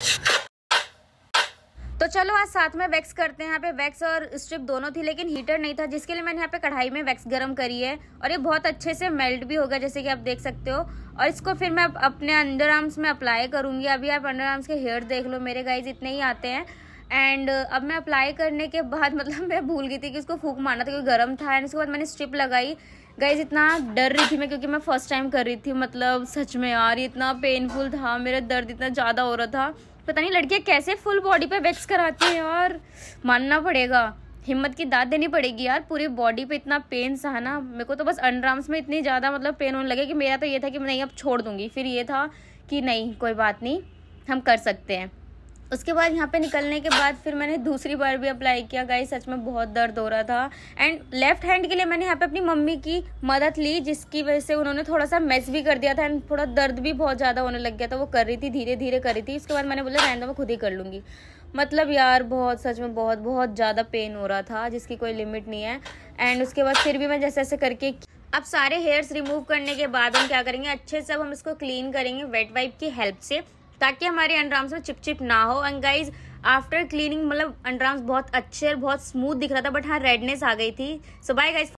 तो चलो आज साथ में वैक्स करते हैं यहाँ पे वैक्स और स्ट्रिप दोनों थी लेकिन हीटर नहीं था जिसके लिए मैंने यहाँ पे कढ़ाई में वैक्स गर्म करी है और ये बहुत अच्छे से मेल्ट भी होगा जैसे कि आप देख सकते हो और इसको फिर मैं अपने अंडर आर्म्स में अप्लाई करूँगी अभी आप अंडर आर्म्स के हेयर देख लो मेरे गाइज इतने ही आते हैं एंड uh, अब मैं अप्लाई करने के बाद मतलब मैं भूल गई थी कि इसको फूक मारना था क्योंकि गर्म था एंड उसके बाद मैंने स्ट्रिप लगाई गाइज इतना डर रही थी मैं क्योंकि मैं फर्स्ट टाइम कर रही थी मतलब सच में यार इतना पेनफुल था मेरा दर्द इतना ज़्यादा हो रहा था पता नहीं लड़कियाँ कैसे फुल बॉडी पे वैक्स कराती हैं यार मानना पड़ेगा हिम्मत की दाद देनी पड़ेगी यार पूरी बॉडी पे इतना पेन सहना मेरे को तो बस आर्म्स में इतनी ज़्यादा मतलब पेन होने लगे कि मेरा तो ये था कि मैं नहीं अब छोड़ दूँगी फिर ये था कि नहीं कोई बात नहीं हम कर सकते हैं उसके बाद यहाँ पे निकलने के बाद फिर मैंने दूसरी बार भी अप्लाई किया गाई सच में बहुत दर्द हो रहा था एंड लेफ्ट हैंड के लिए मैंने यहाँ पे अपनी मम्मी की मदद ली जिसकी वजह से उन्होंने थोड़ा सा मैच भी कर दिया था एंड थोड़ा दर्द भी बहुत ज़्यादा होने लग गया था वो कर रही थी धीरे धीरे कर रही थी उसके बाद मैंने बोला रहने दो मैं खुद ही कर लूँगी मतलब यार बहुत सच में बहुत बहुत ज़्यादा पेन हो रहा था जिसकी कोई लिमिट नहीं है एंड उसके बाद फिर भी मैं जैसे ऐसे करके अब सारे हेयर्स रिमूव करने के बाद हम क्या करेंगे अच्छे से अब हम इसको क्लीन करेंगे वेट वाइप की हेल्प से ताकि हमारे अंडराम्स में चिपचिप ना हो एंड गाइज आफ्टर क्लीनिंग मतलब अंडराम्स बहुत अच्छे और बहुत स्मूथ दिख रहा था बट हाँ रेडनेस आ गई थी सो बाय गाइज